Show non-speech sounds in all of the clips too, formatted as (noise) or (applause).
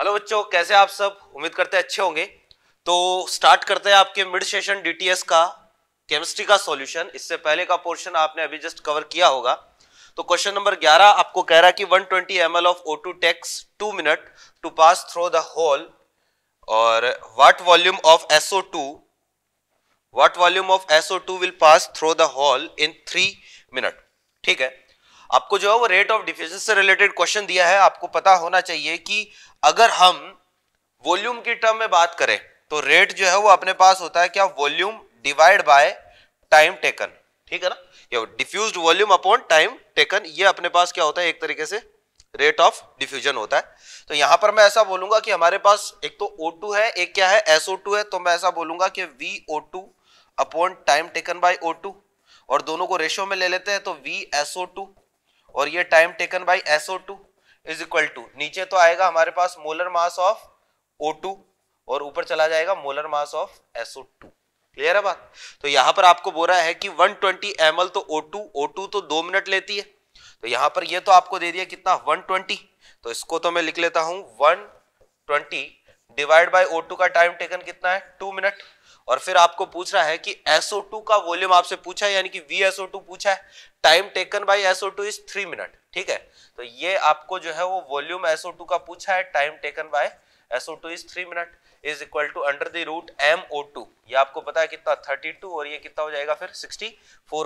Hello बच्चों कैसे आप सब उम्मीद करते हैं अच्छे होंगे तो स्टार्ट करते हैं आपके मिड सेशन डीटीएस का केमिस्ट्री का सॉल्यूशन इससे पहले का पोर्शन आपने अभी जस्ट कवर किया होगा तो क्वेश्चन नंबर 11 आपको कह रहा है कि 120 twenty M of O two takes two minute to pass through the hole और what volume of SO two what volume of SO two will pass through the hole in three minute ठीक है आपको जो है वो rate of diffusion से related question दिया है आपको पता होना चाहिए कि अगर हम वॉल्यूम की टर्म में बात करें तो रेट जो है वो अपने पास होता है क्या volume divide by time taken ठीक है ना diffuse volume upon time taken ये अपने पास क्या होता है एक तरीके से रेट ऑफ डिफ्यूजन होता है तो यहां पर मैं ऐसा बोलूंगा कि हमारे पास एक तो O2 है एक क्या है SO2 है तो मैं ऐसा बोलूंगा कि V O two upon time taken by two और दोनों को रेशियो में ले लेते हैं तो वी एसओ टू और ये time taken by SO two is equal to नीचे तो आएगा हमारे पास molar mass of O two और ऊपर चला जाएगा molar mass of SO two clear है बात तो यहां पर आपको बोल रहा है कि 120 ट्वेंटी तो O2 O2 तो दो मिनट लेती है तो यहां पर ये तो आपको दे दिया कितना 120 तो इसको तो मैं लिख लेता हूं 120 ट्वेंटी डिवाइड बाई ओ का टाइम टेकन कितना है टू मिनट और फिर आपको पूछ रहा है कि SO2 का वॉल्यूम आपसे पूछा है यानी कि VSO2 पूछा है time taken by SO2 is three minute ठीक है तो ये आपको जो है वो वॉल्यूम SO2 का पूछा है time taken by SO2 is three minute is equal to under the root M O two ये आपको पता है कितना 32 और ये कितना हो जाएगा फिर 64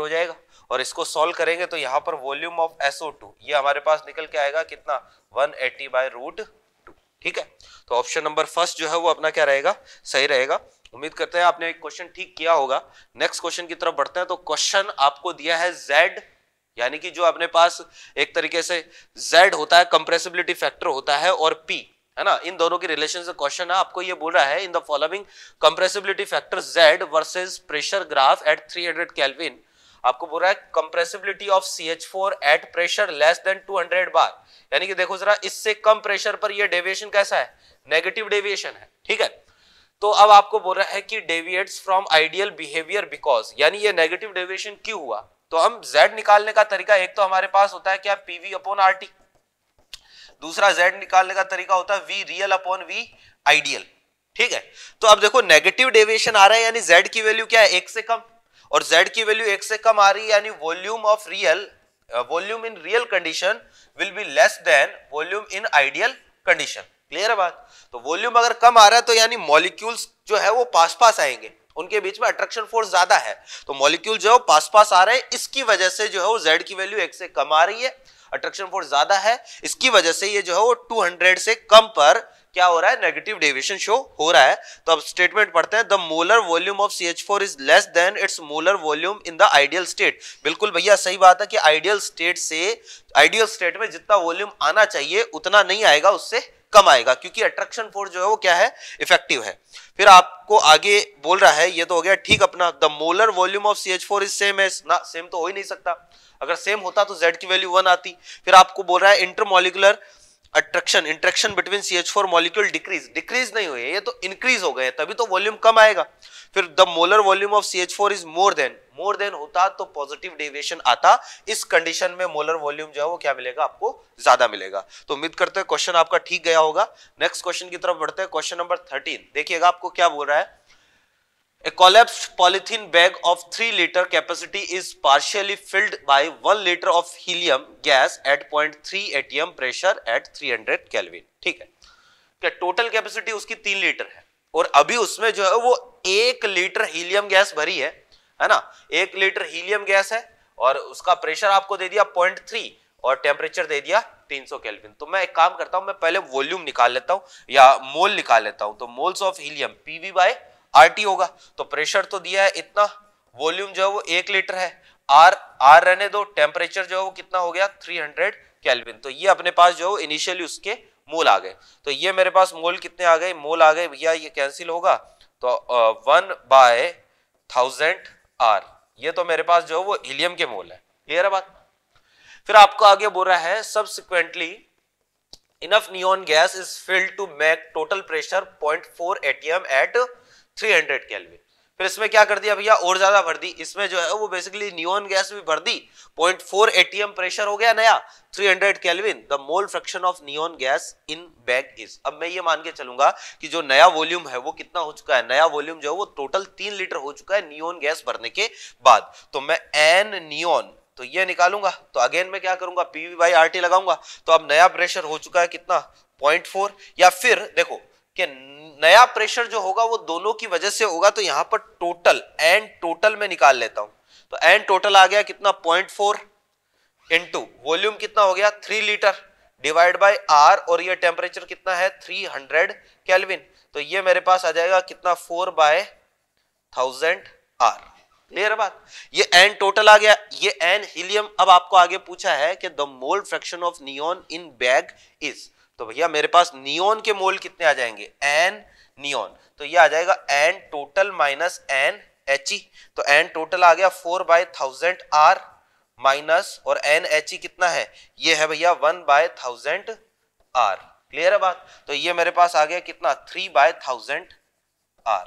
हो जाएगा और इसको सॉल्व करेंगे तो यहाँ पर वॉल्यूम ऑफ SO2 ये हमारे पास निकल के आएगा कितना 180 एट्टी बाय रूट टू ठीक है तो ऑप्शन नंबर फर्स्ट जो है वो अपना क्या रहेगा सही रहेगा उम्मीद करते हैं आपने एक क्वेश्चन ठीक किया होगा नेक्स्ट क्वेश्चन की तरफ बढ़ते हैं तो क्वेश्चन आपको दिया है जेड यानी कि जो अपने पास एक तरीके से जेड होता है कंप्रेसिबिलिटी फैक्टर होता है और पी है ना इन दोनों की रिलेशन से क्वेश्चन है आपको ये बोल रहा है in the following compressibility factor Z versus pressure graph at 300 hundred kelvin आपको बोल रहा है compressibility of C H four at pressure less than 200 bar यानी कि देखो जरा इससे कम प्रेशर पर यह डेविएशन कैसा है नेगेटिव डेविएशन है ठीक है तो अब आपको बोल रहा है कि deviates from ideal behaviour because यानी ये नेगेटिव डेविएशन क्यों हुआ तो हम z निकालने का तरीका एक तो हमारे पास होता है क्या पीवी अपॉन आर दूसरा z निकालने का तरीका होता है v real upon v ideal ठीक है तो अब देखो नेगेटिव डेविएशन आ रहा है यानी z की वैल्यू क्या है एक से कम और z की वैल्यू एक से कम आ रही है यानी volume of real volume in real condition will be less than volume in ideal condition clear है बात तो वॉल्यूम अगर कम आ रहा है तो यानी मॉलिक्यूल्स जो है वो पास पास आएंगे उनके बीच में अट्रैक्शन फोर्स ज्यादा है तो मॉलिक्यूल जो है वो पास पास आ रहे हैं इसकी वजह से जो है वो जेड की वैल्यू एक से कम आ रही है अट्रैक्शन फोर्स ज्यादा है इसकी वजह से ये जो है वो 200 से कम पर क्या हो रहा है नेगेटिव डेविएशन शो हो रहा है तो अब स्टेटमेंट पढ़ते हैं the molar volume of C H four is less than its molar volume in the ideal state बिल्कुल भैया सही बात है कि आइडियल स्टेट से आइडियल स्टेट में जितना वॉल्यूम आना चाहिए उतना नहीं आएगा उससे कम आएगा क्योंकि अट्रैक्शन फोर्स जो है वो क्या है इफेक्टिव है फिर आपको आगे बोल रहा है ये तो हो गया ठीक अपना the molar volume of C H four is same ना सेम तो हो ही नहीं सकता अगर सेम होता तो जेड की वैल्यू वन आती फिर आपको बोल रहा है intermolecular attraction interaction between C H four molecule decrease decrease नहीं हुई है ये तो इंक्रीज हो गए तभी तो वॉल्यूम कम आएगा फिर the molar volume of C H four is more than more than होता तो पॉजिटिव डेविएशन आता इस कंडीशन में मोलर वॉल्यूम जो है वो क्या मिलेगा आपको ज्यादा मिलेगा तो उम्मीद करते हैं क्वेश्चन आपका ठीक गया होगा नेक्स्ट क्वेश्चन की तरफ बढ़ते हैं क्वेश्चन नंबर थर्टीन देखिएगा आपको क्या बोल रहा है A collapsed polythene bag of 3 liter capacity is partially filled by 1 liter of helium gas at 0.3 atm pressure at 300 kelvin ठीक है क्या टोटल कैपेसिटी उसकी तीन लीटर है और अभी उसमें जो है वो एक लीटर हीलियम गैस भरी है है ना एक लीटर हीलियम गैस है और उसका प्रेशर आपको दे दिया पॉइंट थ्री और टेम्परेचर दे दिया 300 सौ केल्विन तो मैं एक काम करता हूं मैं पहले वॉल्यूम निकाल लेता हूं या मोल निकाल लेता हूं तो moles of helium PV by RT होगा तो प्रेशर तो दिया है इतना वॉल्यूम जो है वो एक लीटर है आर आर रहने दो टेम्परेचर जो है वो कितना हो गया 300 हंड्रेड कैलविन तो ये अपने पास जो है इनिशियली उसके मोल आ गए तो ये मेरे पास मोल कितने आ गए मोल आ गए भैया ये कैंसिल होगा तो वन बाय थाउजेंड आर ये तो मेरे पास जो है वो हीलियम के मोल है क्लियर है बात फिर आपको आगे बोल रहा है subsequently enough neon gas is filled to make total pressure 0.4 ATM at 300 kelvin फिर इसमें क्या कर दिया भैया और ज्यादा भर दी इसमें जो है वो बेसिकली न्यून गैस भी भर दी 0.4 फोर प्रेशर हो गया नया 300 hundred kelvin the mole fraction of neon gas in bag is अब मैं ये मान के चलूंगा कि जो नया वॉल्यूम है वो कितना हो चुका है नया वॉल्यूम जो है वो टोटल तीन लीटर हो चुका है नियोन गैस भरने के बाद तो मैं एन नियोन तो ये निकालूंगा तो अगेन मैं क्या करूंगा पीवी बाई आर लगाऊंगा तो अब नया प्रेशर हो चुका है कितना 0.4 या फिर देखो कि नया प्रेशर जो होगा वो दोनों की वजह से होगा तो यहां पर टोटल एंड टोटल में निकाल लेता हूं तो एंड टोटल आ गया कितना पॉइंट फोर इंटू वॉल्यूम कितना हो गया three litre divide by R और ये टेम्परेचर कितना है थ्री हंड्रेड कैलविन तो ये मेरे पास आ जाएगा कितना four by thousand R clear बात ये एन टोटल आ गया ये एन हीलियम अब आपको आगे पूछा है कि the mole fraction of neon in bag is तो भैया मेरे पास नियोन के मोल कितने आ जाएंगे एन नियोन तो ये आ जाएगा N total minus N H E तो एन टोटल आ गया four by thousand R minus और एन एच ई कितना है ये है भैया one by thousand R clear है बात तो ये मेरे पास आ गया कितना थ्री बाय थाउजेंड आर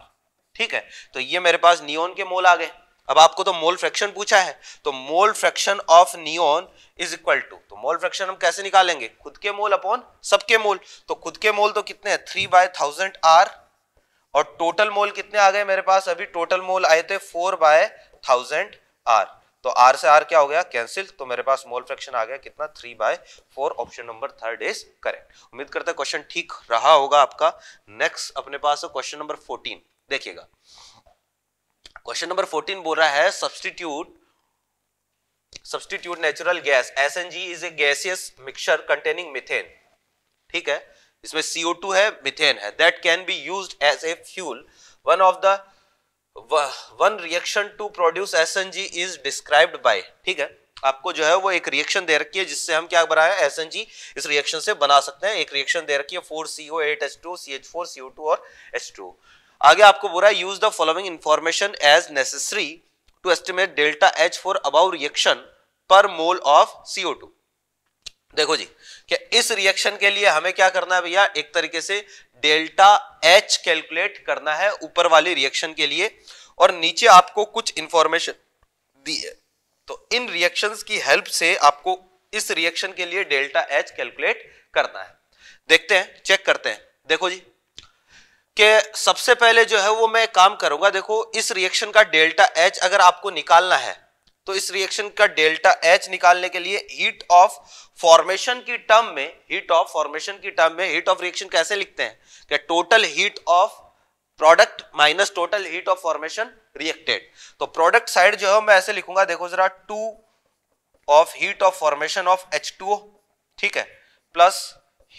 ठीक है तो ये मेरे पास नियोन के मोल आ गए अब आपको तो मोल फ्रैक्शन पूछा है तो mole fraction of neon is equal to तो मोल फ्रैक्शन हम कैसे निकालेंगे खुद के मोल अपॉन सबके मोल तो खुद के मोल तो कितने हैं थ्री बाय थाउजेंड आर और टोटल मोल कितने आ गए मेरे पास अभी टोटल मोल आए थे फोर बाय थाउजेंड आर तो आर से आर क्या हो गया कैंसिल तो मेरे पास मोल फ्रैक्शन आ गया कितना three by four option number third is correct उम्मीद करते क्वेश्चन ठीक रहा होगा आपका नेक्स्ट अपने पास क्वेश्चन नंबर फोर्टीन देखिएगा क्वेश्चन नंबर फोर्टीन बोल रहा है substitute substitute natural gas S N G is a gaseous mixture containing methane ठीक है इसमें सीओ टू है मिथेन है that can be use as a fuel one of the one reaction to produce S N G is described by ठीक है आपको जो है वो एक रिएक्शन दे रखी है जिससे हम क्या बनाया है एस एन जी इस रिएक्शन से बना सकते हैं एक रिएक्शन दे रखी है four CO eight H two C H four CO two और एच टू आगे आपको बोल रहा है use the following information as necessary to estimate delta H for above reaction per mole of CO to देखो जी कि इस रिएक्शन के लिए हमें क्या करना है भैया एक तरीके से डेल्टा एच कैलकुलेट करना है ऊपर वाली रिएक्शन के लिए और नीचे आपको कुछ इंफॉर्मेशन दी है तो इन रिएक्शंस की हेल्प से आपको इस रिएक्शन के लिए डेल्टा एच कैलकुलेट करना है देखते हैं चेक करते हैं देखो जी कि सबसे पहले जो है वो मैं काम करूंगा देखो इस रिएक्शन का डेल्टा एच अगर आपको निकालना है तो इस रिएक्शन का डेल्टा एच निकालने के लिए हीट ऑफ फॉर्मेशन की टर्म में हीट ऑफ फॉर्मेशन की टर्म में हीट ऑफ रिएक्शन कैसे लिखते हैं कि total heat of product minus total heat of formation reacted तो प्रोडक्ट साइड जो है मैं ऐसे लिखूंगा देखो जरा two of heat of formation of H ठीक है plus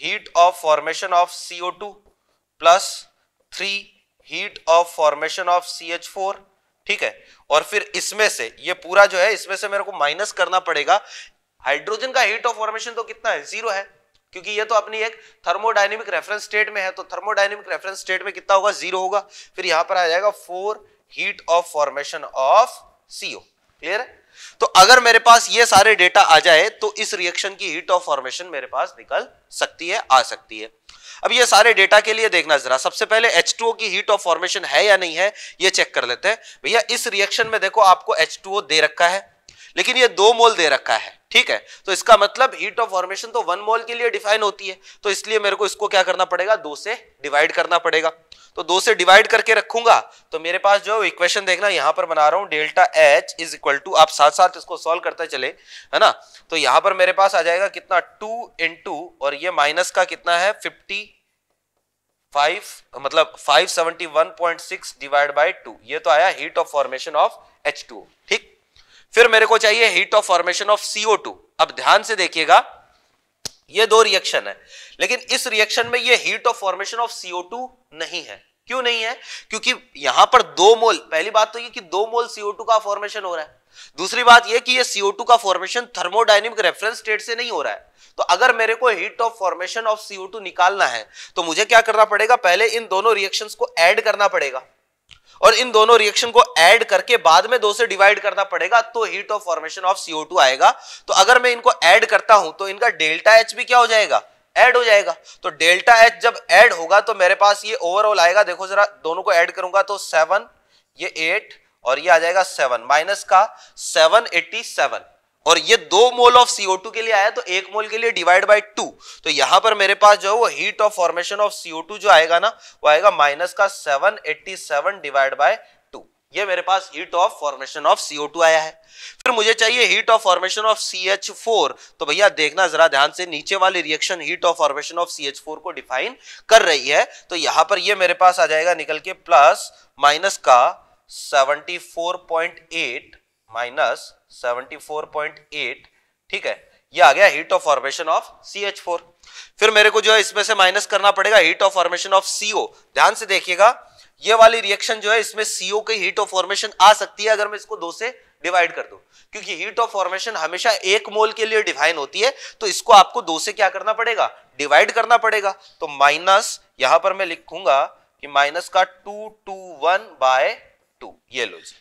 heat of formation of CO plus three heat of formation of C H four ठीक है और फिर इसमें से ये पूरा जो है इसमें से मेरे को माइनस करना पड़ेगा हाइड्रोजन का हीट ऑफ फॉर्मेशन तो कितना है जीरो है क्योंकि ये तो अपनी एक थर्मोडाइनेमिक रेफरेंस स्टेट में है तो थर्मोडाइनेमिक रेफरेंस स्टेट में कितना होगा जीरो होगा फिर यहां पर आ जाएगा four heat of formation of CO clear है तो अगर मेरे पास ये सारे डेटा आ जाए तो इस रिएक्शन की हीट ऑफ फॉर्मेशन मेरे पास निकल सकती है आ सकती है अब ये सारे डेटा के लिए देखना जरा सबसे पहले एच की हीट ऑफ फॉर्मेशन है या नहीं है ये चेक कर लेते हैं भैया इस रिएक्शन में देखो आपको एच दे रखा है लेकिन ये दो मोल दे रखा है ठीक है तो इसका मतलब हीट ऑफ फॉर्मेशन तो वन मोल के लिए डिफाइन होती है तो इसलिए मेरे को इसको क्या करना पड़ेगा दो से डिवाइड करना पड़ेगा तो दो से डिवाइड करके रखूंगा तो मेरे पास जो इक्वेशन देखना यहां पर बना रहा हूं delta H is equal to आप साथ साथ इसको सॉल्व करते चले है ना तो यहां पर मेरे पास आ जाएगा कितना टू इन और ये माइनस का कितना है फिफ्टी फाइव uh, मतलब 571.6 डिवाइड बाय टू ये तो आया heat of formation of H ठीक फिर मेरे को चाहिए heat of formation of CO अब ध्यान से देखिएगा ये दो रिएक्शन है लेकिन इस रिएक्शन में ये heat of formation of CO नहीं है क्यों नहीं है क्योंकि यहां पर दो मोल पहली बात तो ये कि दो मोल सीओ का फॉर्मेशन हो रहा है दूसरी बात यह कि ये CO2 का फॉर्मेशन थर्मोडाइनमिक रेफरेंस स्टेट से नहीं हो रहा है तो अगर मेरे को heat of formation of CO2 निकालना है तो मुझे क्या करना पड़ेगा पहले इन दोनों रिएक्शंस को ऐड करना पड़ेगा और इन दोनों रिएक्शन को ऐड करके बाद में दो से डिवाइड करना पड़ेगा तो heat of formation of CO2 आएगा तो अगर मैं इनको ऐड करता हूं तो इनका डेल्टा एच भी क्या हो जाएगा ऐड हो जाएगा तो डेल्टा एच जब ऐड होगा तो मेरे पास ये ओवरऑल आएगा देखो जरा दोनों को ऐड करूंगा तो सेवन ये एट और ये आ जाएगा सेवन माइनस का सेवन एट्टी सेवन और ये दो मोल ऑफ CO2 के लिए आया तो एक मोल के लिए डिवाइड बाय टू तो यहां पर मेरे पास जो है वो heat of formation of CO2 जो आएगा ना वो आएगा माइनस का seven eighty seven divide by two ये मेरे पास heat of formation of CO2 आया है फिर मुझे चाहिए heat of formation of CH4 तो भैया देखना जरा ध्यान से नीचे वाली reaction heat of formation of CH4 को डिफाइन कर रही है तो यहां पर ये मेरे पास आ जाएगा निकल के प्लस माइनस का 74.8 माइनस 74.8 ठीक है ये आ गया heat of formation of C H four फिर मेरे को जो है इसमें से माइनस करना पड़ेगा heat of formation of CO ध्यान से देखिएगा ये वाली रिएक्शन जो है इसमें सीओ के हीट ऑफ फॉर्मेशन आ सकती है अगर मैं इसको दो से डिवाइड कर दो क्योंकि हीट ऑफ फॉर्मेशन हमेशा एक मोल के लिए डिफाइन होती है तो इसको आपको दो से क्या करना पड़ेगा डिवाइड करना पड़ेगा तो माइनस यहां पर मैं लिखूंगा कि माइनस का two two one by two ये लो जी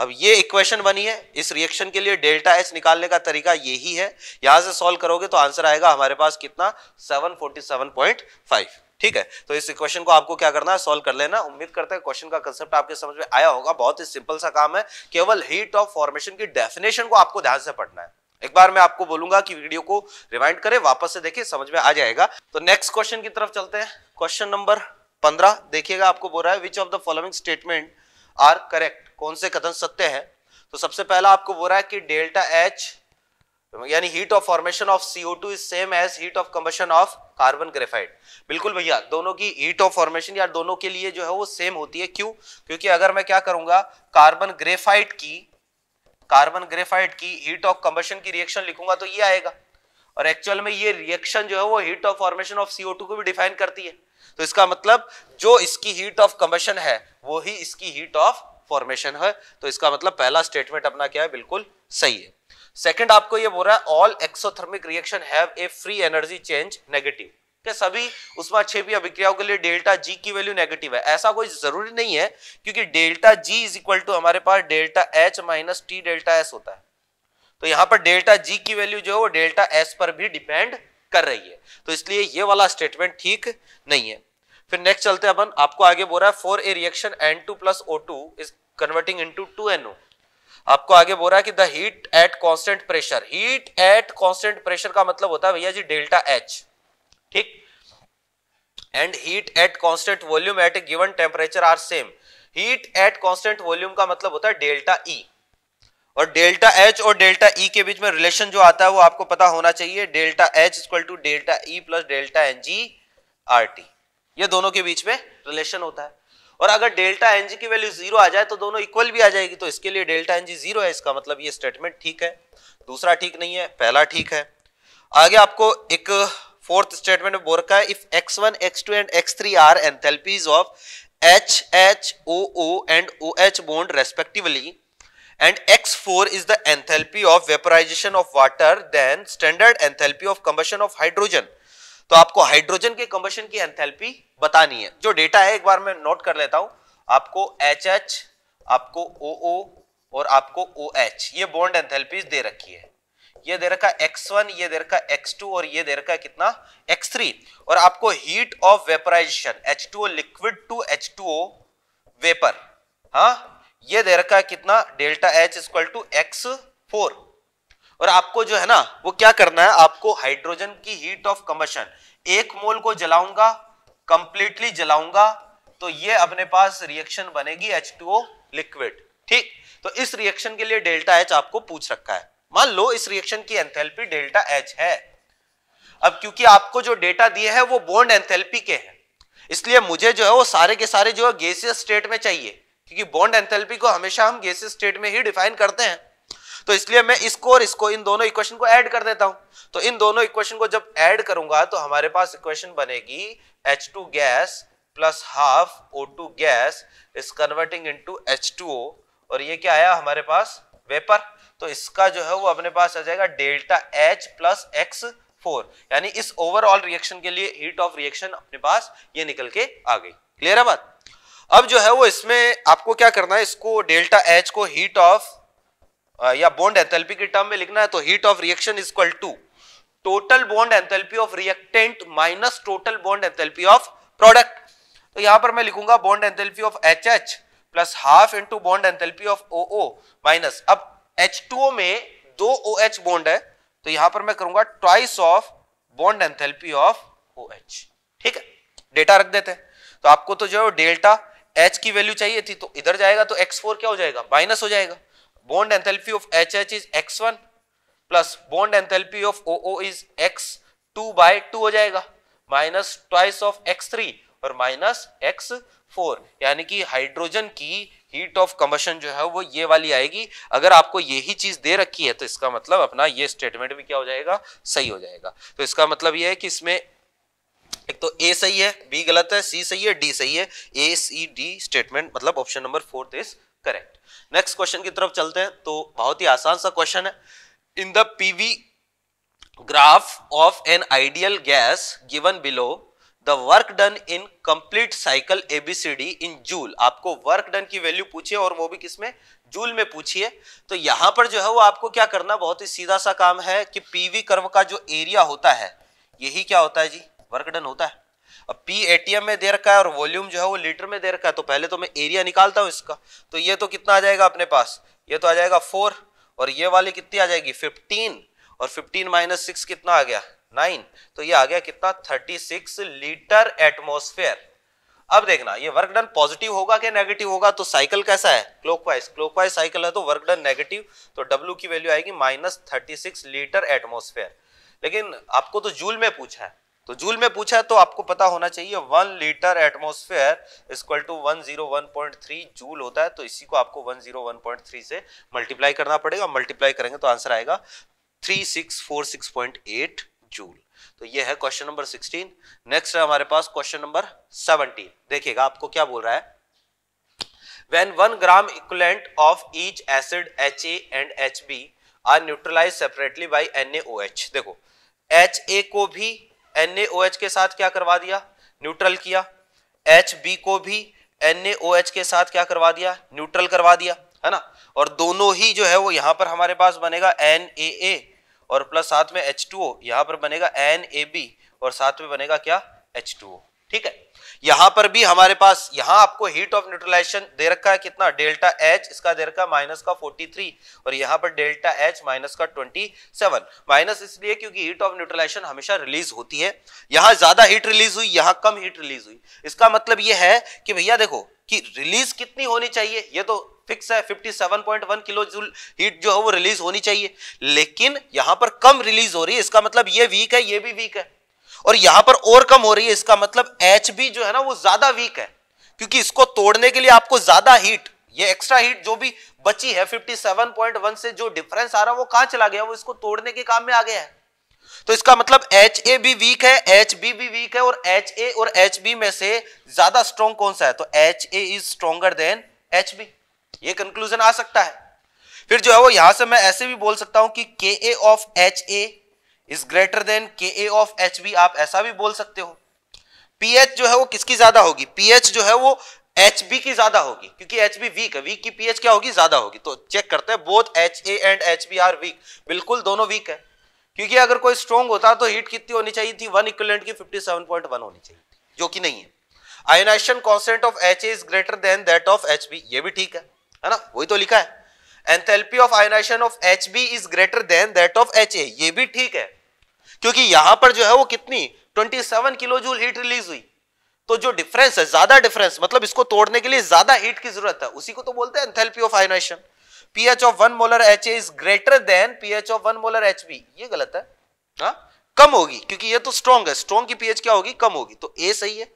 अब ये इक्वेशन बनी है इस रिएक्शन के लिए डेल्टा एच निकालने का तरीका यही है यहां से सॉल्व करोगे तो आंसर आएगा हमारे पास कितना 747.5 ठीक है तो इस इक्वेशन को आपको क्या करना है सॉल्व कर लेना उम्मीद करते हैं क्वेश्चन का कंसेप्ट आपके समझ में आया होगा बहुत ही सिंपल सा काम है केवल हीट ऑफ फॉर्मेशन की डेफिनेशन को आपको ध्यान से पढ़ना है एक बार मैं आपको बोलूंगा कि वीडियो को रिमाइंड करें वापस से देखिए समझ में आ जाएगा तो नेक्स्ट क्वेश्चन की तरफ चलते हैं क्वेश्चन नंबर पंद्रह देखिएगा आपको बोल रहा है which of the following statement are correct कौन से कथन सत्य है तो सबसे पहला आपको बोल रहा है कि डेल्टा एच यानी heat of formation of CO two is same as heat of combustion of carbon graphite बिल्कुल भैया दोनों की हीट ऑफ फॉर्मेशन या दोनों के लिए जो है वो सेम होती है क्यों क्योंकि अगर मैं क्या करूंगा कार्बन ग्रेफाइड की कार्बन ग्रेफाइड की हीट ऑफ कंबशन की रिएक्शन लिखूंगा तो ये आएगा और एक्चुअल में ये रिएक्शन जो है वो heat of formation of CO2 को भी डिफाइन करती है तो इसका मतलब जो इसकी हीट ऑफ कंबशन है वो ही इसकी हीट ऑफ फॉर्मेशन है तो इसका मतलब पहला स्टेटमेंट अपना क्या है बिल्कुल सही है सेकंड आपको ये बोल रहा है all exothermic reaction have a free energy change negative क्या सभी उसमें भी अभिक्रियाओं के लिए डेल्टा जी की वैल्यू नेगेटिव है ऐसा कोई जरूरी नहीं है क्योंकि delta G is equal to हमारे पास delta H minus T delta S होता है तो यहां पर डेल्टा जी की वैल्यू जो है वो डेल्टा एस पर भी डिपेंड कर रही है तो इसलिए ये वाला स्टेटमेंट ठीक नहीं है फिर नेक्स्ट चलते हैं अपन आपको आगे बोल रहा है for a reaction N two plus O two is converting into two N O आपको आगे बोल रहा है कि the heat at constant pressure heat at constant pressure का मतलब होता है भैया जी डेल्टा एच ठीक and heat at constant volume at a given temperature are same heat at constant volume का मतलब होता है डेल्टा ई e। और डेल्टा एच और डेल्टा ई e के बीच में रिलेशन जो आता है वो आपको पता होना चाहिए delta H equal to delta E plus delta N G R T ये दोनों के बीच में रिलेशन होता है और अगर डेल्टा एनजी की वैल्यू जीरो आ जाए तो दोनों इक्वल भी आ जाएगी तो इसके लिए डेल्टा एनजी जीरो है इसका मतलब ये स्टेटमेंट ठीक है दूसरा ठीक नहीं है पहला ठीक है आगे आपको एक फोर्थ स्टेटमेंट में बोल रखा है if X one X two and X three are enthalpies of H H O O and O H bond respectively and X four is the enthalpy of vaporisation of water then standard enthalpy of combustion of hydrogen तो आपको hydrogen के कंबेशन की enthalpy बतानी है जो data है एक बार मैं नोट कर लेता हूं आपको एच एच आपको ओ ओ और आपको ओ एच ये बॉन्ड एंथैल्पीज दे रखी है ये दे रखा एक्स वन ये दे रखा एक्स टू और ये दे रखा कितना एक्स थ्री और आपको heat of vaporisation H two O liquid to H two O vapour हाँ ये दे रखा है कितना delta H equal to X four और आपको जो है ना वो क्या करना है आपको हाइड्रोजन की हीट ऑफ कमशन एक मोल को जलाऊंगा कंप्लीटली जलाऊंगा तो ये अपने पास रिएक्शन बनेगी एच लिक्विड ठीक तो इस रिएक्शन के लिए डेल्टा एच आपको पूछ रखा है मान लो इस रिएक्शन की एंथेल्पी डेल्टा एच है अब क्योंकि आपको जो डेटा दिए हैं वो बॉन्ड एंथेल्पी के हैं इसलिए मुझे जो है वो सारे के सारे जो है गेसियस स्टेट में चाहिए क्योंकि बॉन्ड एंथेल्पी को हमेशा हम गेसियस स्टेट में ही डिफाइन करते हैं तो इसलिए मैं इसको और इसको इन दोनों इक्वेशन को ऐड कर देता हूं तो इन दोनों इक्वेशन को जब ऐड करूंगा तो हमारे पास इक्वेशन बनेगी H two gas plus half O two gas is converting into H two O और ये क्या आया हमारे पास वेपर तो इसका जो है वो अपने पास आ जाएगा delta H plus X four यानी इस ओवरऑल रिएक्शन के लिए हीट ऑफ रिएक्शन अपने पास ये निकल के आ गई क्लियर है बात अब जो है वो इसमें आपको क्या करना है इसको डेल्टा एच को हीट ऑफ या बॉन्ड एंथैल्पी के टर्म में लिखना है तो heat of reaction is equal to total bond enthalpy of reactant minus total bond enthalpy of product तो यहां पर मैं लिखूंगा bond enthalpy of H plus half into bond enthalpy of O minus अब एच में दो ओ OH बॉन्ड है तो यहां पर मैं करूंगा twice of bond enthalpy of O OH, ठीक है डेटा रख देते हैं तो आपको तो जो है डेल्टा एच की वैल्यू चाहिए थी तो इधर जाएगा तो एक्स फोर क्या हो जाएगा माइनस हो जाएगा bond enthalpy of HH is X1 plus bond enthalpy of OO is X2 by 2 हो जाएगा माइनस ट्वाइस ऑफ X3 और माइनस X4 यानी कि हाइड्रोजन की हीट ऑफ कम्बशन जो है वो ये वाली आएगी अगर आपको यही चीज दे रखी है तो इसका मतलब अपना ये स्टेटमेंट भी क्या हो जाएगा सही हो जाएगा तो इसका मतलब ये है कि इसमें एक तो ए सही है बी गलत है सी सही है डी सही है ए सी डी स्टेटमेंट मतलब option number fourth is correct next question की तरफ चलते हैं तो बहुत ही आसान सा क्वेश्चन है in the PV graph of an ideal gas given below the work done in complete cycle ABCD in joule आपको वर्क डन की वैल्यू पूछिए और वो भी किसमें जूल में पूछिए तो यहां पर जो है वो आपको क्या करना बहुत ही सीधा सा काम है कि पीवी कर्व का जो एरिया होता है यही क्या होता है जी वर्क डन होता है अब पी एटीएम में दे रखा है और वॉल्यूम जो है वो लीटर में दे रखा है तो पहले तो मैं एरिया निकालता हूँ इसका तो ये तो कितना आ जाएगा अपने पास ये तो आ जाएगा फोर और ये वाली कितनी आ जाएगी फिफ्टीन और फिफ्टीन माइनस सिक्स कितना आ गया नाइन तो ये आ गया कितना थर्टी सिक्स लीटर एटमोसफेयर अब देखना ये वर्क डन पॉजिटिव होगा कि नेगेटिव होगा तो साइकिल कैसा है क्लॉकवाइज क्लॉकवाइज साइकिल है तो वर्क डन नेगेटिव तो डब्ल्यू की वैल्यू आएगी minus thirty six litre atmosphere लेकिन आपको तो जूल में पूछा है तो जूल में पूछा है तो आपको पता होना चाहिए one litre atmosphere equal to one zero one point three joule होता है तो इसी को आपको one zero one point three से मल्टीप्लाई करना पड़ेगा मल्टीप्लाई करेंगे तो आंसर आएगा three six four six point eight joule तो ये है क्वेश्चन नंबर सिक्सटीन नेक्स्ट है हमारे पास क्वेश्चन नंबर सेवनटीन देखिएगा आपको क्या बोल रहा है when 1 gram equivalent of each acid H and HB are neutralized separately by NaOH देखो HA को भी एच के साथ क्या करवा दिया न्यूट्रल किया बी को भी एच के साथ क्या करवा दिया न्यूट्रल करवा दिया है ना और दोनों ही जो है वो यहाँ पर हमारे पास बनेगा ए और प्लस साथ में ओ यहाँ पर बनेगा बी और साथ में बनेगा क्या एच ओ ठीक है यहां पर भी हमारे पास यहां आपको हीट ऑफ न्यूट्रलाइजेशन दे रखा है कितना डेल्टा एच इसका दे रखा माइनस का 43 और यहां पर डेल्टा एच माइनस का 27 माइनस इसलिए क्योंकि हीट ऑफ न्यूट्रलाइजेशन हमेशा रिलीज होती है यहां ज्यादा हीट रिलीज हुई यहां कम हीट रिलीज हुई इसका मतलब यह है कि भैया देखो कि रिलीज कितनी होनी चाहिए ये तो फिक्स है 57.1 किलो जूल हीट जो है वो रिलीज होनी चाहिए लेकिन यहां पर कम रिलीज हो रही है इसका मतलब ये वीक है ये भी वीक है और यहां पर और कम हो रही है इसका मतलब एच बी जो है ना वो ज्यादा वीक है क्योंकि इसको तोड़ने के लिए आपको ज्यादा हीट ये एक्स्ट्रा हीट जो भी बची है 57.1 से जो डिफरेंस आ रहा है वो कहां चला गया वो इसको तोड़ने के काम में आ गया है तो इसका मतलब एच ए भी वीक है एच बी भी वीक है और एच ए और एच बी में से ज्यादा स्ट्रॉन्ग कौन सा है तो H A is stronger than H B ये कंक्लूजन आ सकता है फिर जो है वो यहां से मैं ऐसे भी बोल सकता हूं कि K A of H A is greater than K A of H B आप ऐसा भी बोल सकते हो पीएच जो है वो किसकी ज्यादा होगी पीएच जो है वो एच बी की ज्यादा होगी क्योंकि एच बी वीक है वीक की पीएच क्या होगी ज्यादा होगी तो चेक करते हैं both H A and H B are weak बिल्कुल दोनों वीक है क्योंकि अगर कोई स्ट्रॉन्ग होता तो हीट कितनी होनी चाहिए थी वन इक्वलेंट की 57.1 होनी चाहिए थी जो कि नहीं है ionisation constant of H is greater than that of H B ये भी ठीक है है ना वही तो लिखा है enthalpy of ionisation of H B is greater than that of H A ये भी ठीक है क्योंकि यहां पर जो है वो कितनी 27 किलो जूल हीट रिलीज हुई तो जो डिफरेंस है ज्यादा डिफरेंस मतलब इसको तोड़ने के लिए ज्यादा हीट की जरूरत है उसी को तो बोलते हैं enthalpy of ionisation pH of one molar H is greater than pH of one molar H B ये गलत है हा? कम होगी क्योंकि ये तो स्ट्रॉन्ग है स्ट्रॉन्ग की पीएच क्या होगी कम होगी तो ए सही है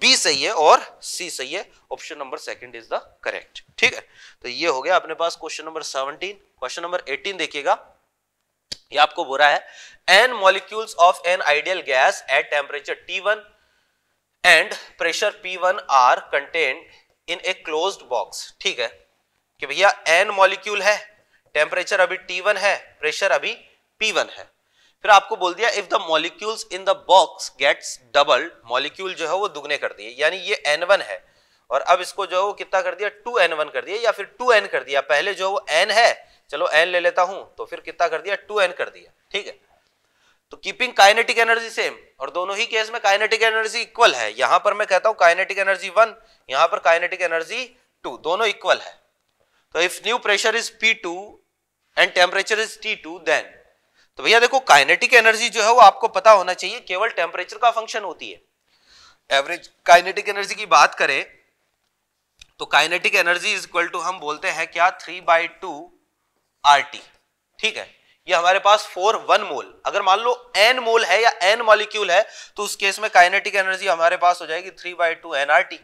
बी सही है और सी सही है option number second is the correct ठीक है तो ये हो गया अपने पास question number seventeen question number eighteen देखिएगा ये आपको बुरा है n molecules of an ideal gas at temperature T1 and pressure P1 are contained in a closed box. ठीक है कि भैया n मॉलिक्यूल है टेम्परेचर अभी T1 है प्रेशर अभी P1 है फिर आपको बोल दिया if the molecules in the box gets double molecule जो है वो दुगने कर दिए यानी ये एन वन है और अब इसको जो है वो कितना कर दिया टू एन वन कर दिया या फिर टू एन कर दिया पहले जो है वो एन है चलो एन ले लेता हूं तो फिर कितना कर दिया टू एन कर दिया ठीक है तो कीपिंग काइनेटिक एनर्जी सेम और दोनों ही केस में काइनेटिक एनर्जी इक्वल है यहां पर मैं कहता हूं काइनेटिक एनर्जी वन यहां पर काइनेटिक एनर्जी टू दोनों इक्वल है तो if new pressure is P two and temperature is T two then तो भैया देखो काइनेटिक एनर्जी जो है वो आपको पता होना चाहिए केवल टेम्परेचर का फंक्शन होती है एवरेज काइनेटिक एनर्जी की बात करें तो kinetic energy is equal to हम बोलते हैं क्या three by two R T ठीक है ये हमारे पास फोर वन मोल अगर मान लो एन मोल है या एन मॉलिक्यूल है तो उस केस में काइनेटिक एनर्जी हमारे पास हो जाएगी थ्री बाई टू एनआरटी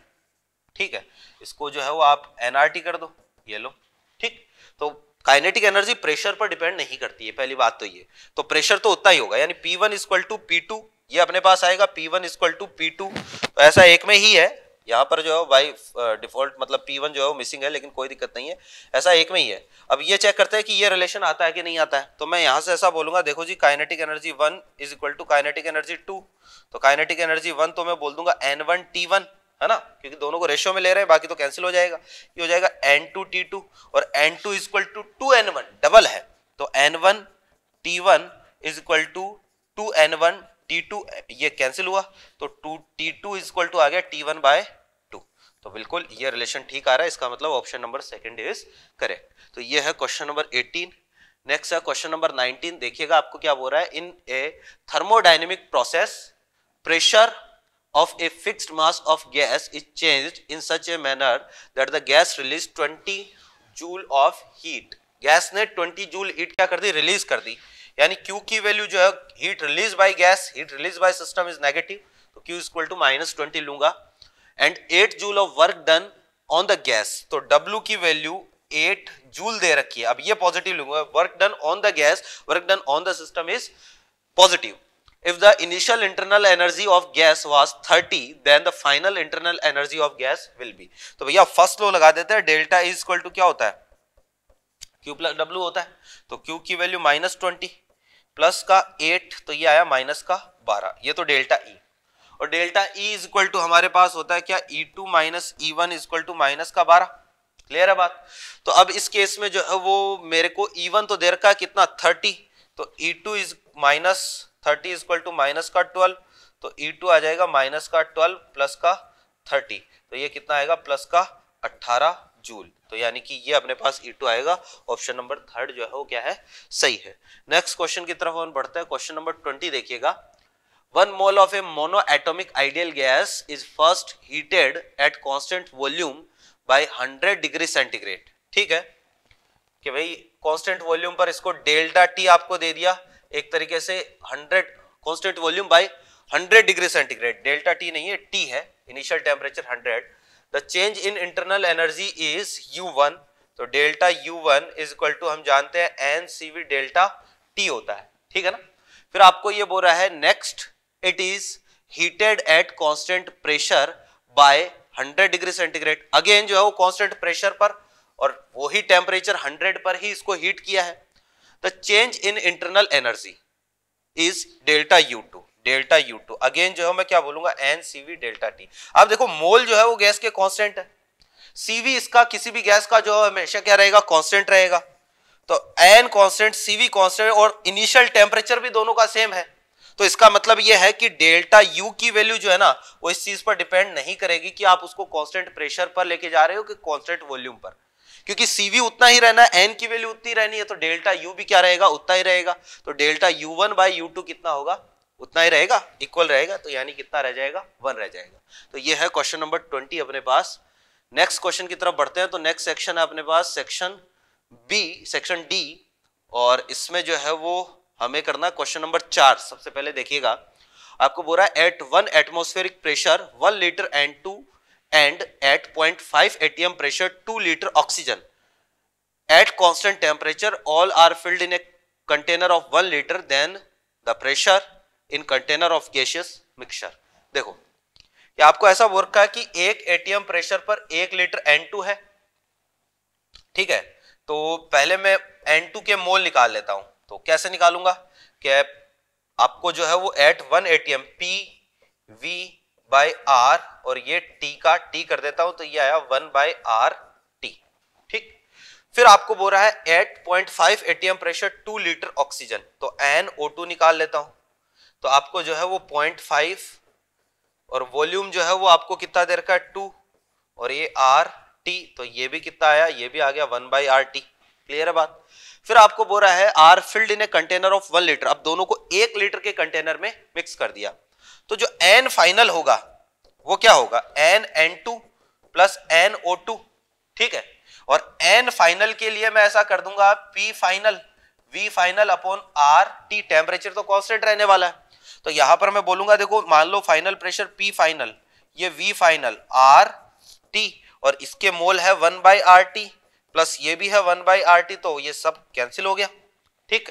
ठीक है इसको जो है वो आप एनआरटी कर दो ये लो ठीक तो काइनेटिक एनर्जी प्रेशर पर डिपेंड नहीं करती है पहली बात तो ये तो प्रेशर तो उतना ही होगा यानी P one equal to P two ये अपने पास आएगा P one equal to P two ऐसा एक में ही है यहाँ पर जो है बाई डिफॉल्ट uh, मतलब पी वन जो है वो मिसिंग है लेकिन कोई दिक्कत नहीं है ऐसा एक में ही है अब ये चेक करते हैं कि ये रिलेशन आता है कि नहीं आता है तो मैं यहाँ से ऐसा बोलूंगा देखो जी kinetic energy one is equal to kinetic energy two तो काइनेटिक एनर्जी वन तो मैं बोल दूंगा एन वन टी वन है ना क्योंकि दोनों को रेशियो में ले रहे हैं बाकी तो कैंसिल हो जाएगा ये हो जाएगा एन टू टी टू और N two is equal to two N one double है तो N one T one is equal to two N one T two ये कैंसिल हुआ तो two T two is equal to आ गया T one by तो बिल्कुल ये रिलेशन ठीक आ रहा है इसका मतलब option number second is correct तो ये है क्वेश्चन नंबर 18 नेक्स्ट है क्वेश्चन नंबर 19 देखिएगा आपको क्या बोल रहा है in a thermodynamic process pressure of a fixed mass of gas is changed in such a manner that the gas release 20 joule of heat gas ने 20 जूल हीट क्या कर दी रिलीज कर दी यानी क्यू की वैल्यू जो है heat release by gas heat release by system is negative तो Q is equal to minus twenty लूंगा and 8 joule of work done on the gas तो W की वैल्यू 8 जूल दे रखी है अब ये पॉजिटिव लूंगा work done on the gas work done on the system is positive if the initial internal energy of gas was thirty then the final internal energy of gas will be तो भैया first लो लगा देते हैं delta is equal to क्या होता है Q plus W होता है तो Q की वैल्यू माइनस ट्वेंटी प्लस का एट तो ये आया माइनस का बारह ये तो डेल्टा ई E और delta E is equal to हमारे पास होता है क्या E two minus E one is equal to minus का बारह क्लियर है बात तो अब इस केस में जो है वो मेरे को ई e वन तो दे रखा है कितना थर्टी तो E two is minus thirty is equal to minus का ट्वेल्व तो ई e टू आ जाएगा माइनस का ट्वेल्व प्लस का थर्टी तो ये कितना आएगा प्लस का अट्ठारह जूल तो यानी कि ये अपने पास ई e टू आएगा ऑप्शन नंबर थर्ड जो है वो क्या है सही है नेक्स्ट क्वेश्चन की तरफ हम बढ़ते हैं क्वेश्चन नंबर ट्वेंटी देखिएगा one mole of a monoatomic ideal gas is first heated at constant volume by hundred degree centigrade ठीक है कि भाई कॉन्स्टेंट वॉल्यूम पर इसको डेल्टा टी आपको दे दिया एक तरीके से hundred constant volume by hundred degree centigrade delta T नहीं है टी है initial temperature hundred the change in internal energy is U one तो delta U one is equal to हम जानते हैं N C V delta T होता है ठीक है ना फिर आपको ये बोल रहा है next it is heated at constant pressure by 100 degree centigrade again जो है वो कॉन्स्टेंट प्रेशर पर और वही टेम्परेचर 100 पर ही इसको हीट किया है the change in internal energy is delta U two delta U two again जो है मैं क्या बोलूंगा एन सीवी डेल्टा टी अब देखो मोल जो है वो गैस के कॉन्स्टेंट है सीवी इसका किसी भी गैस का जो है हमेशा क्या रहेगा कॉन्स्टेंट रहेगा तो एन कांस्टेंट सीवी कॉन्स्टेंट और इनिशियल टेम्परेचर भी दोनों का सेम है तो इसका मतलब यह है कि डेल्टा यू की वैल्यू जो है ना वो इस चीज पर डिपेंड नहीं करेगी कि आप उसको कॉन्स्टेंट प्रेशर पर लेके जा रहे हो कि कॉन्स्टेंट वॉल्यूम पर क्योंकि सीवी उतना ही रहना है एन की वैल्यू उतनी रहनी है तो डेल्टा यू भी क्या रहेगा उतना ही रहेगा तो delta U one by U two कितना होगा उतना ही रहेगा इक्वल रहेगा तो यानी कितना रह जाएगा वन रह जाएगा तो ये है क्वेश्चन नंबर ट्वेंटी अपने पास नेक्स्ट क्वेश्चन की तरफ बढ़ते हैं तो नेक्स्ट सेक्शन है अपने पास सेक्शन बी सेक्शन डी और इसमें जो है वो हमें करना क्वेश्चन नंबर चार सबसे पहले देखिएगा आपको बोल रहा है at one atmospheric pressure one litre and two and at point five ATM pressure two litre oxygen at constant temperature all are filled in a container of one litre then the pressure in container of gaseous mixture देखो ये आपको ऐसा work का कि एक ATM pressure पर एक litre N to है ठीक है तो पहले मैं एन टू के मोल निकाल लेता हूं तो कैसे निकालूंगा कि आपको जो है वो at one M P V by R और ये टी का टी कर देता हूं तो ये आया वन बाई आर टी ठीक फिर आपको बोल रहा है at point five M pressure two litre oxygen तो एन ओ टू निकाल लेता हूं तो आपको जो है वो पॉइंट फाइव और वॉल्यूम जो है वो आपको कितना दे रखा है टू और ये आर टी तो ये भी कितना आया ये भी आ गया one by R T clear है बात फिर आपको बोल रहा है are filled in a container of one litre अब दोनों को एक लीटर के कंटेनर में मिक्स कर दिया तो जो एन फाइनल होगा वो क्या होगा N N two plus N O two ठीक है और एन फाइनल के लिए मैं ऐसा कर दूंगा P final V final upon R T temperature तो कॉन्स्टेंट रहने वाला है तो यहां पर मैं बोलूंगा देखो मान लो फाइनल प्रेशर पी फाइनल ये वी फाइनल आर टी और इसके मोल है one by R T plus ये भी है वन बाई आर टी तो ये सब कैंसिल हो गया ठीक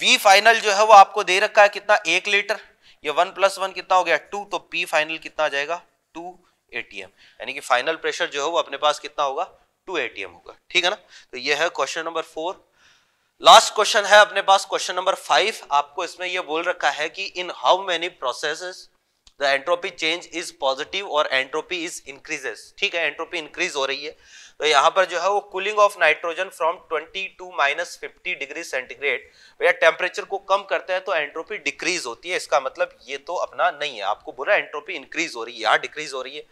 वी फाइनल जो है वो आपको दे रखा है कितना एक लीटर ये वन प्लस वन कितना हो गया टू तो पी फाइनल कितना आ जाएगा टू एटीएम यानी कि फाइनल प्रेशर जो है वो अपने पास कितना होगा टू एटीएम होगा ठीक है ना तो ये है question number four last question है अपने पास क्वेश्चन नंबर फाइव आपको इसमें यह बोल रखा है कि in how many process the entropy change is positive और एंट्रोपी इज इंक्रीजेस ठीक है एंट्रोपी इंक्रीज हो रही है तो यहाँ पर जो है वो cooling of nitrogen from 22 to minus fifty degree centigrade भैया टेम्परेचर को कम करते हैं तो एंट्रोपी डिक्रीज होती है इसका मतलब ये तो अपना नहीं है आपको बोला एंट्रोपी इंक्रीज हो रही है यहाँ डिक्रीज हो रही है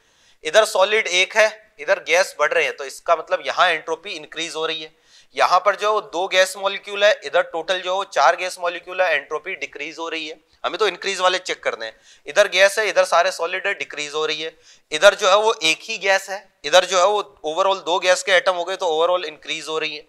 इधर सॉलिड एक है इधर गैस बढ़ रहे हैं तो इसका मतलब यहाँ एंट्रोपी इंक्रीज हो रही है यहाँ पर जो है वो दो गैस मॉलिक्यूल है इधर टोटल जो है वो चार गैस मॉलिक्यूल है एंट्रोपी डिक्रीज हो रही है हमें तो इंक्रीज वाले चेक करने हैं इधर गैस है इधर सारे सॉलिड है डिक्रीज हो रही है इधर जो है वो एक ही गैस है इधर जो है वो ओवरऑल दो गैस के आइटम हो गए तो ओवरऑल इंक्रीज हो रही है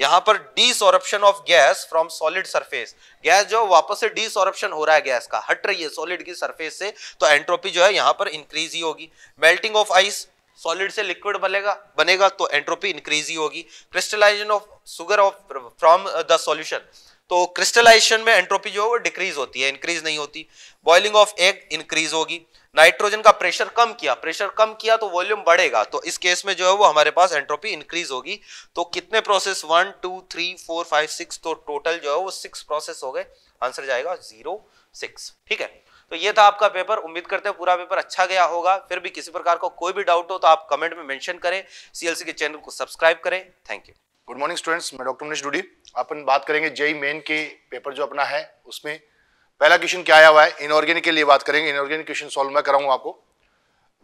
यहाँ पर desorption of gas from solid surface gas जो वापस से डिसऑरप्शन हो रहा है गैस का हट रही है सॉलिड की सरफेस से तो एंट्रोपी जो है यहाँ पर इंक्रीज ही होगी मेल्टिंग ऑफ आइस सॉलिड से लिक्विड बनेगा बनेगा तो एंट्रोपी इंक्रीज ही होगी crystallisation of sugar of from the solution तो क्रिस्टलाइजेशन में एंट्रोपी जो है वो डिक्रीज होती है इंक्रीज नहीं होती बॉइलिंग ऑफ एग इंक्रीज होगी नाइट्रोजन का प्रेशर कम किया प्रेशर कम किया तो वॉल्यूम बढ़ेगा तो इस केस में जो है वो हमारे पास एंट्रोपी इंक्रीज होगी तो कितने process one two three four five six तो टोटल जो है वो सिक्स प्रोसेस हो गए आंसर जाएगा जीरो सिक्स ठीक है तो ये था आपका पेपर उम्मीद करते हैं पूरा पेपर अच्छा गया होगा फिर भी किसी प्रकार का को कोई भी डाउट हो तो आप कमेंट में मेंशन करें सीएलसी के चैनल को सब्सक्राइब करें thank you good morning students मैं डॉक्टर मनीष डूडी अपन बात करेंगे जेई मेन e के पेपर जो अपना है उसमें पहला क्वेश्चन क्या आया हुआ है इनऑर्गेनिक के लिए बात करेंगे इनऑर्गेनिक क्वेश्चन सॉल्व मैं कराऊंगा आपको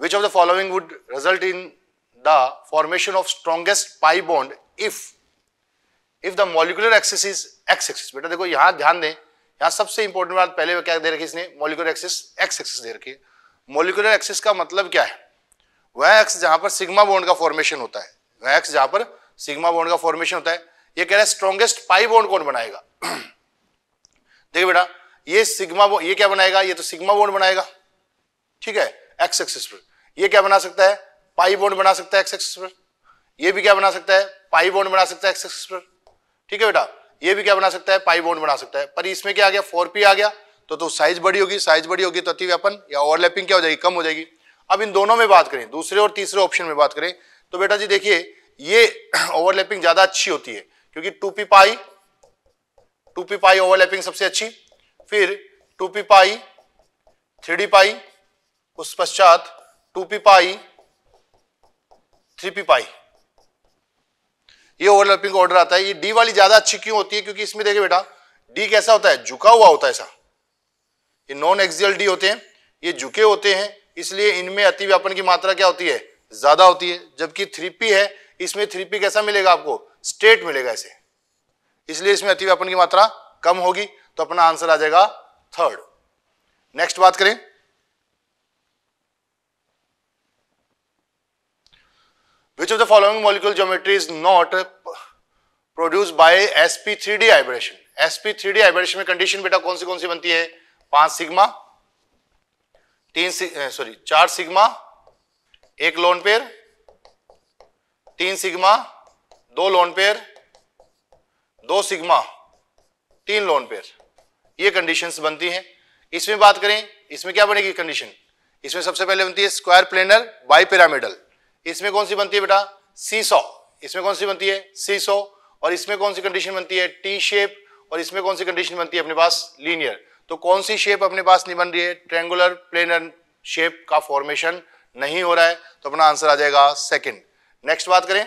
which of the following would result in the formation of strongest pi bond if if the molecular axis is X axis बेटा देखो यहाँ ध्यान दें यहाँ सबसे इंपॉर्टेंट बात पहले क्या दे रखी इसने मॉलिकुलर एक्सिस एक्स एक्सिस दे रखी है मॉलिकुलर एक्सिस का मतलब क्या है वह एक्स जहां पर सिग्मा बॉन्ड का फॉर्मेशन होता है वह एक्स जहां पर सिग्मा बॉन्ड का फॉर्मेशन होता है ये कह रहा है स्ट्रॉन्गेस्ट पाई बॉन्ड कौन बनाएगा (clears throat) देखिए बेटा ये सिग्मा ये क्या बनाएगा ये तो सिग्मा बॉन्ड बनाएगा ठीक है एक्स एक्सिस पर ये क्या बना सकता है पाई बॉन्ड बना सकता है एक्स एक्सिस पर ये भी क्या बना सकता है पाई बॉन्ड बना सकता है एक्स एक्सिस पर ठीक है बेटा ये भी क्या बना सकता है पाई बॉन्ड बना सकता है पर इसमें क्या आ गया फोर पी आ गया तो तो साइज बड़ी होगी साइज बड़ी होगी तो अतिव्यापन या ओवरलैपिंग क्या हो जाएगी कम हो जाएगी अब इन दोनों में बात करें दूसरे और तीसरे ऑप्शन में बात करें तो बेटा जी देखिए ये ओवरलैपिंग ज्यादा अच्छी होती है क्योंकि two P pi two P pi overlapping सबसे अच्छी फिर two P pi three D pi उस पश्चात two P pi three P pi ये ओवरलैपिंग ऑर्डर आता है ये डी वाली ज्यादा अच्छी क्यों होती है क्योंकि इसमें देखिए बेटा डी कैसा होता है झुका हुआ होता है ऐसा ये नॉन एक्सियल डी होते हैं ये झुके होते हैं इसलिए इनमें अतिव्यापन की मात्रा क्या होती है ज्यादा होती है जबकि थ्री पी है इसमें थ्री पी कैसा मिलेगा आपको स्ट्रेट मिलेगा इसे इसलिए इसमें अतिव्यापन की मात्रा कम होगी तो अपना आंसर आ जाएगा थर्ड नेक्स्ट बात करें which of the following which of is not produce geometry SP three D by SP three D hybridisation में कंडीशन बेटा कौन सी कौन सी बनती है पांच सिग्मा तीन सॉरी चार सिग्मा एक लोन पेयर तीन सिग्मा दो लोन पेयर दो सिग्मा तीन लोन पेयर ये कंडीशंस बनती हैं इसमें बात करें इसमें क्या बनेगी कंडीशन इसमें सबसे पहले बनती है स्क्वायर प्लेनर बाई पिरामिडल इसमें कौन सी बनती है बेटा सी सो इसमें कौन सी बनती है सी सो और इसमें कौन सी कंडीशन बनती है टी शेप और इसमें कौन सी कंडीशन बनती है अपने पास लीनियर तो कौन सी शेप अपने पास नहीं बन रही है ट्रेंगुलर प्लेनर शेप का फॉर्मेशन नहीं हो रहा है तो अपना आंसर आ जाएगा सेकेंड नेक्स्ट बात करें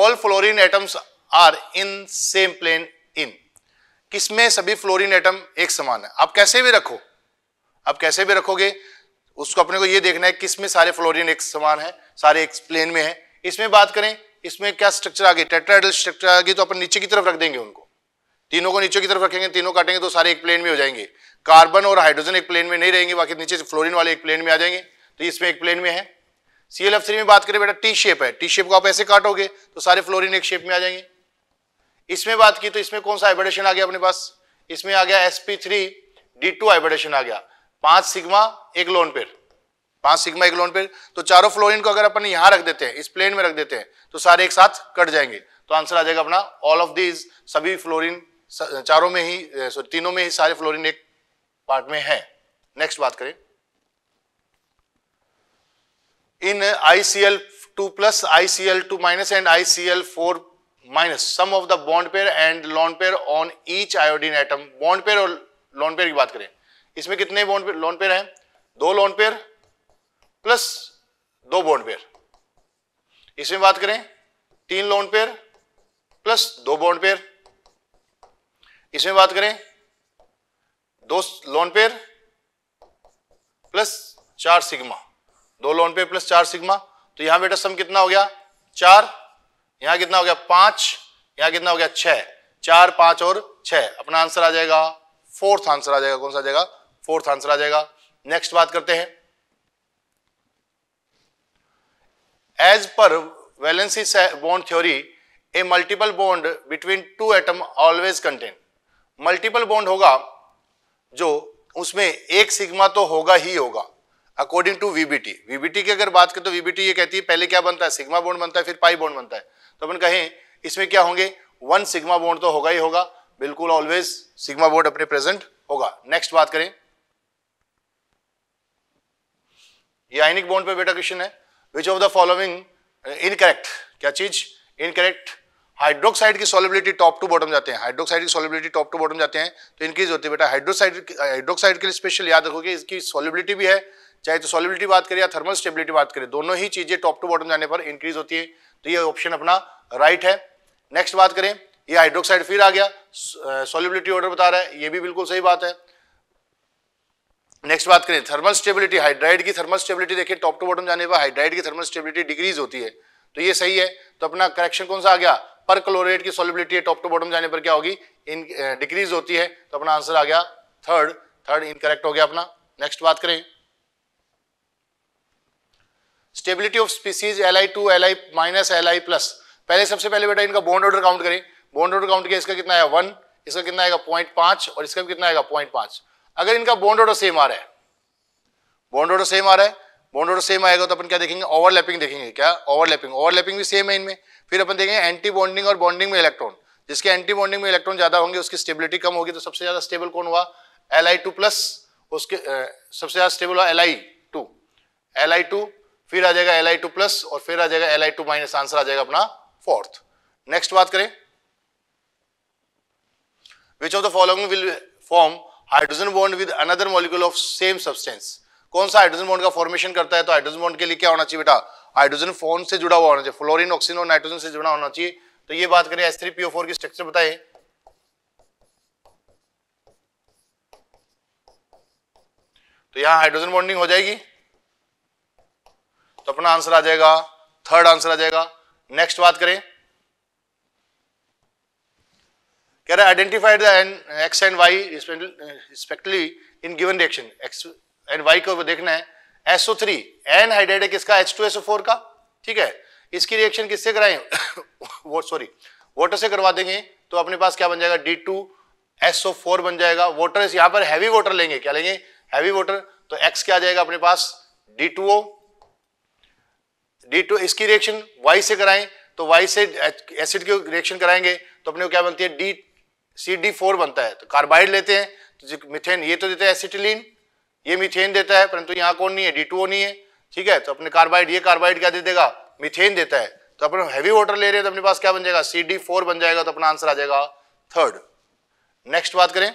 all fluorine atoms are in same plane इन किसमें सभी फ्लोरीन एटम एक समान है आप कैसे भी रखो आप कैसे भी रखोगे उसको अपने को ये देखना है किसमें सारे फ्लोरिन एक समान है सारे एक प्लेन में है इसमें बात करें इसमें क्या स्ट्रक्चर आ गई टेट्राइडल स्ट्रक्चर आ गई तो अपन नीचे की तरफ रख देंगे उनको तीनों को नीचे की तरफ रखेंगे तीनों काटेंगे तो सारे एक प्लेन में हो जाएंगे कार्बन और हाइड्रोजन एक प्लेन में नहीं रहेंगे बाकी नीचे फ्लोरिन वाले एक प्लेन में आ जाएंगे तो इसमें एक प्लेन में है सीएल में बात करें बेटा टी शेप है टी शेप को आप ऐसे काटोगे तो सारे फ्लोरिन एक शेप में आ जाएंगे इसमें बात की तो इसमें कौन सा हाइब्रिडेशन आ गया अपने पास इसमें आ गया एसपी थ्री डी टू आ गया पांच सिग्मा एक लोन पेड़ पांच सिग्मा एक लोन पेड़ तो चारों फ्लोरिन को अगर अपन यहां रख देते हैं इस प्लेन में रख देते हैं तो सारे एक साथ कट जाएंगे तो आंसर आ जाएगा अपना ऑल ऑफ दीज सभी फ्लोरिन चारों में ही तीनों में ही सारे फ्लोरिन एक पार्ट में है नेक्स्ट बात करें in ICl2 plus ICl2 minus and ICl4 minus sum of the bond pair and lone pair on each iodine atom bond pair or lone pair की बात करें इसमें कितने bond pair lone pair हैं दो lone pair plus दो bond pair इसमें बात करें तीन lone pair plus दो bond pair इसमें बात करें दो lone pair plus चार सिग्मा दो लोन पे प्लस चार सिग्मा तो यहां बेटा सम कितना हो गया चार यहां कितना हो गया पांच यहां कितना हो गया छह चार पांच और छह अपना आंसर आ जाएगा फोर्थ आंसर आ जाएगा कौन सा जाएगा फोर्थ आंसर आ जाएगा नेक्स्ट बात करते हैं as per valency bond theory a multiple bond between two atom always contain multiple bond होगा जो उसमें एक सिग्मा तो होगा ही होगा अकॉर्डिंग टू वीबीटी वीबीटी की अगर बात करें तो वीबीटी ये कहती है पहले क्या बनता है सिग्मा बोन बनता है फिर पाई बोन बनता है तो अपन कहें इसमें क्या होंगे वन सिग्मा बोन तो होगा ही होगा बिल्कुल ऑलवेज सिग्मा बोन अपने प्रेजेंट होगा नेक्स्ट बात करें ये आइनिक बोन पे बेटा क्वेश्चन है which of the following incorrect क्या चीज इनकरेक्ट हाइड्रोक्साइड की सॉलिबिलिटी टॉप टू बॉटम जाते हैं हाइड्रोक्साइड की सॉलिबिलिटी टॉप टू बॉटम जाते हैं तो इनक्रीज होती है बेटा हाइड्रोक्साइड हाइड्रोक्साइड के लिए स्पेशल याद रखोगे इसकी सॉलिबिलिटी भी है चाहे तो सॉलिबिलिटी बात करें या थर्मल स्टेबिलिटी बात करें दोनों ही चीजें टॉप टू बॉटम जाने पर इंक्रीज होती है तो ये ऑप्शन अपना राइट है नेक्स्ट बात करें ये हाइड्रोक्साइड फिर आ गया सॉलिबिलिटी ऑर्डर बता रहा है ये भी बिल्कुल सही बात है नेक्स्ट बात करें थर्मल स्टेबिलिटी हाइड्राइड की थर्मल स्टेबिलिटी देखिए टॉप टू बॉटम जाने पर हाइड्राइड की थर्मल स्टेबिलिटी डिक्रीज होती है तो ये सही है तो अपना करेक्शन कौन सा आ गया पर क्लोरेट की सॉलिबिलिटी टॉप टू बॉटम जाने पर क्या होगी इन डिक्रीज होती है तो अपना आंसर आ गया थर्ड थर्ड इनकरेक्ट हो गया अपना नेक्स्ट बात करें stability of species L I two L I minus L I plus पहले सबसे पहले बेटा इनका बॉन्ड ऑर्डर काउंट करें बॉन्ड ऑर्डर काउंट किया इसका कितना आया वन इसका कितना आएगा पॉइंट पांच और इसका भी कितना आएगा पॉइंट पांच अगर इनका बॉन्ड ऑर्डर सेम आ रहा है बॉन्ड ऑर्डर सेम आ रहा है बॉन्ड ऑर्डर सेम आएगा तो अपन क्या देखेंगे ओवरलैपिंग देखेंगे क्या ओवरलैपिंग ओवरलैपिंग भी सेम है इनमें फिर अपन देखेंगे एंटी बॉन्डिंग और बॉन्डिंग में इलेक्ट्रॉन जिसके एंटी बॉन्डिंग में इलेक्ट्रॉन ज्यादा होंगे उसकी स्टेबिलिटी कम होगी तो सबसे ज्यादा स्टेबल कौन हुआ एल आई टू प्लस उसके सबसे ज्यादा स्टेबल हुआ L I two L I two फिर आ जाएगा एल आई टू प्लस और फिर आ जाएगा L I two minus answer आ जाएगा अपना फोर्थ नेक्स्ट बात करें which of the following will form hydrogen bond with another molecule of same substance कौन सा हाइड्रोजन बॉन्ड का फॉर्मेशन करता है तो हाइड्रोजन बॉन्ड के लिए क्या होना चाहिए बेटा हाइड्रोजन फोन से जुड़ा हुआ होना चाहिए फ्लोरिन ऑक्सीजन और नाइट्रोजन से जुड़ा होना चाहिए तो ये बात करें एस थ्री पीओ फोर की स्ट्रक्चर बताए तो यहां हाइड्रोजन बॉन्डिंग हो जाएगी तो अपना आंसर आ जाएगा थर्ड आंसर आ जाएगा नेक्स्ट बात करें कह रहा identified X and Y respectively in given reaction X and Y को देखना है एसओ थ्री एन हाइड्रेट है किसका एच टू एसओ फोर का ठीक है इसकी रिएक्शन किससे कराएं (coughs) वो सॉरी वाटर से करवा देंगे तो अपने पास क्या बन जाएगा डी टू एसओ फोर बन जाएगा वाटर यहां पर हैवी वाटर लेंगे क्या लेंगे हैवी वाटर तो एक्स क्या आ जाएगा अपने पास D two O D two इसकी रिएक्शन वाई से कराएं तो वाई से एसिड की रिएक्शन कराएंगे तो अपने को क्या बनती है डी सी डी फोर बनता है तो कार्बाइड लेते हैं तो मिथेन ये तो देता है एसिटिलीन ये मिथेन देता है परंतु यहाँ कौन नहीं है डी टू ओ नहीं है ठीक है तो अपने कार्बाइड ये कार्बाइड क्या दे देगा मिथेन देता है तो अपन हैवी वाटर ले रहे हैं तो अपने पास क्या बन जाएगा सी डी फोर बन जाएगा तो अपना आंसर आ जाएगा थर्ड नेक्स्ट बात करें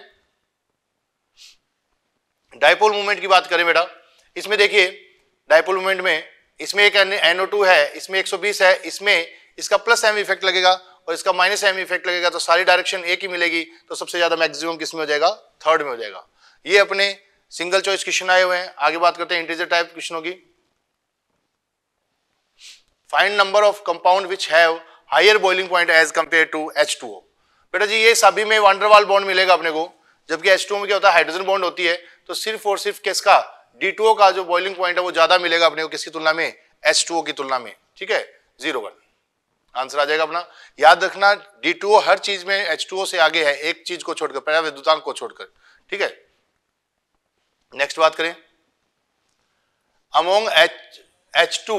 डायपोल मूवमेंट की बात करें बेटा इसमें देखिए डायपोल मूवमेंट में इसमें एक NO2 है इसमें 120 है इसमें इसका प्लस एम इफेक्ट लगेगा और इसका माइनस एम इफेक्ट लगेगा तो सारी डायरेक्शन एक ही मिलेगी तो सबसे ज्यादा मैक्सिमम किस में हो जाएगा थर्ड में हो जाएगा ये अपने सिंगल चॉइस क्वेश्चन आए हुए हैं आगे बात करते हैं इंटीजर टाइप क्वेश्चनों की find number of compound which have higher boiling point as compare to H बेटा जी ये सभी में वंडरवाल बॉन्ड मिलेगा अपने को जबकि एच में क्या होता है हाइड्रोजन बॉन्ड होती है तो सिर्फ और सिर्फ किसका डी का जो बॉइलिंग पॉइंट है वो ज्यादा मिलेगा अपने को किसकी तुलना में एच की तुलना में ठीक है जीरो वन आंसर आ जाएगा अपना याद रखना डी हर चीज में एच से आगे है एक चीज को छोड़कर पहला विद्युतांक को छोड़कर ठीक है नेक्स्ट बात करें among H H two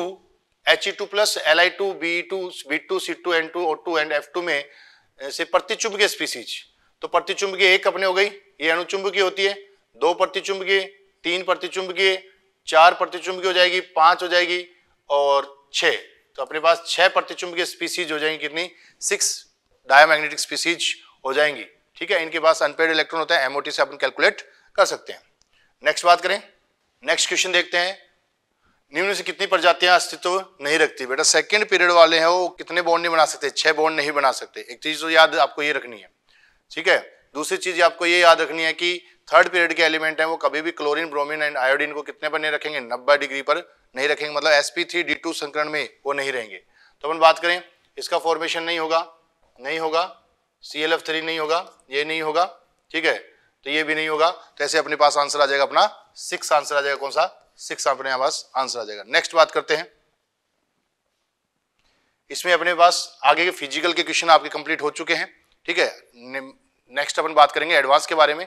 H E two plus L I two B two B two C two N two O two and F two में से प्रतिचुंबकीय स्पीसीज तो प्रतिचुंबकीय एक अपने हो गई ये अनुचुंबकीय होती है दो प्रतिचुंबकीय तीन प्रतिचुंबकीय चार प्रतिचुंबकीय हो जाएगी पांच हो जाएगी और छह तो अपने पास छह प्रतिचुंबकीय स्पीसीज हो जाएंगी कितनी सिक्स डायमैग्नेटिक स्पीसीज हो जाएंगी ठीक है इनके पास अनपेड इलेक्ट्रॉन होता है एमओटी से अपन कैलकुलेट कर सकते हैं नेक्स्ट बात करें नेक्स्ट क्वेश्चन देखते हैं निम्न से कितनी प्रजातियां अस्तित्व नहीं रखती बेटा सेकंड पीरियड वाले हैं वो कितने बॉन्ड नहीं बना सकते छह बॉन्ड नहीं बना सकते एक चीज तो याद आपको ये रखनी है ठीक है दूसरी चीज आपको ये याद रखनी है कि थर्ड पीरियड के एलिमेंट हैं वो कभी भी क्लोरीन ब्रोमीन एंड आयोडीन को कितने पर नहीं रखेंगे नब्बे डिग्री पर नहीं रखेंगे मतलब sp3 d2 three D to संकरण में वो नहीं रहेंगे तो अपन बात करें इसका फॉर्मेशन नहीं होगा नहीं होगा सी एल एफ थ्री नहीं होगा ये नहीं होगा ठीक है तो ये भी नहीं होगा तो ऐसे अपने पास आंसर आ जाएगा अपना सिक्स आंसर आ जाएगा कौन सा सिक्स अपने पास आंसर आ जाएगा नेक्स्ट बात करते हैं इसमें अपने पास आगे के फिजिकल के क्वेश्चन आपके कंप्लीट हो चुके हैं ठीक है नेक्स्ट अपन बात करेंगे एडवांस के बारे में